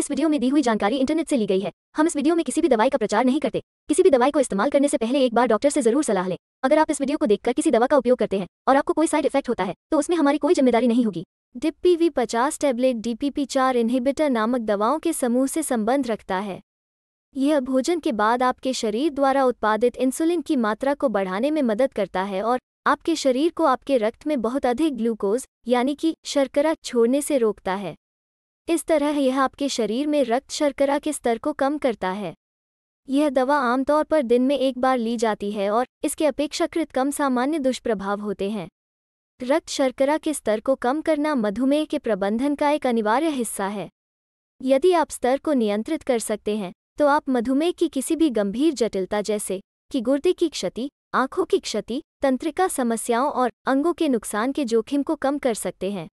इस वीडियो में दी हुई जानकारी इंटरनेट से ली गई है हम इस वीडियो में किसी भी दवाई का प्रचार नहीं करते किसी भी दवाई को इस्तेमाल करने से पहले एक बार डॉक्टर से जरूर सलाह लें अगर आप इस वीडियो को देखकर किसी दवा का उपयोग करते हैं और आपको कोई साइड इफेक्ट होता है तो उसमें हमारी कोई जिम्मेदारी नहीं होगी डिपीवी पचास टैबलेट डीपीपी चार इनहिबिटर नामक दवाओं के समूह से संबंध रखता है यह भोजन के बाद आपके शरीर द्वारा उत्पादित इंसुलिन की मात्रा को बढ़ाने में मदद करता है और आपके शरीर को आपके रक्त में बहुत अधिक ग्लूकोज यानी कि शर्करा छोड़ने से रोकता है इस तरह यह आपके शरीर में रक्त शर्करा के स्तर को कम करता है यह दवा आमतौर पर दिन में एक बार ली जाती है और इसके अपेक्षाकृत कम सामान्य दुष्प्रभाव होते हैं रक्त शर्करा के स्तर को कम करना मधुमेह के प्रबंधन का एक अनिवार्य हिस्सा है यदि आप स्तर को नियंत्रित कर सकते हैं तो आप मधुमेह की किसी भी गंभीर जटिलता जैसे कि गुर्दे की क्षति आंखों की क्षति तंत्रिका समस्याओं और अंगों के नुकसान के जोखिम को कम कर सकते हैं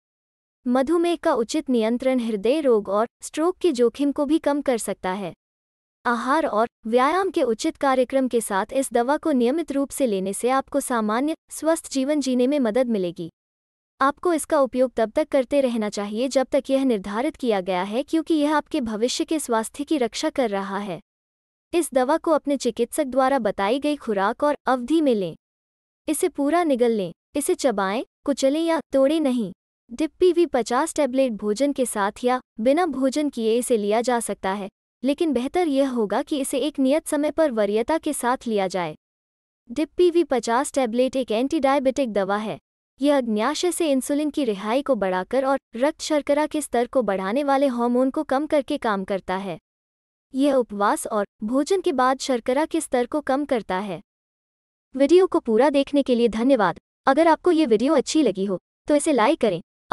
मधुमेह का उचित नियंत्रण हृदय रोग और स्ट्रोक के जोखिम को भी कम कर सकता है आहार और व्यायाम के उचित कार्यक्रम के साथ इस दवा को नियमित रूप से लेने से आपको सामान्य स्वस्थ जीवन जीने में मदद मिलेगी आपको इसका उपयोग तब तक करते रहना चाहिए जब तक यह निर्धारित किया गया है क्योंकि यह आपके भविष्य के स्वास्थ्य की रक्षा कर रहा है इस दवा को अपने चिकित्सक द्वारा बताई गई खुराक और अवधि में लें इसे पूरा निगल लें इसे चबाएं कुचलें या तोड़ें नहीं डिप्पी भी पचास टैबलेट भोजन के साथ या बिना भोजन किए इसे लिया जा सकता है लेकिन बेहतर यह होगा कि इसे एक नियत समय पर वरीयता के साथ लिया जाए डिप्पी वी पचास टैबलेट एक एंटी डायबिटिक दवा है यह अग्न्याशय से इंसुलिन की रिहाई को बढ़ाकर और रक्त शर्करा के स्तर को बढ़ाने वाले हार्मोन को कम करके काम करता है यह उपवास और भोजन के बाद शर्करा के स्तर को कम करता है वीडियो को पूरा देखने के लिए धन्यवाद अगर आपको ये वीडियो अच्छी लगी हो तो इसे लाइक करें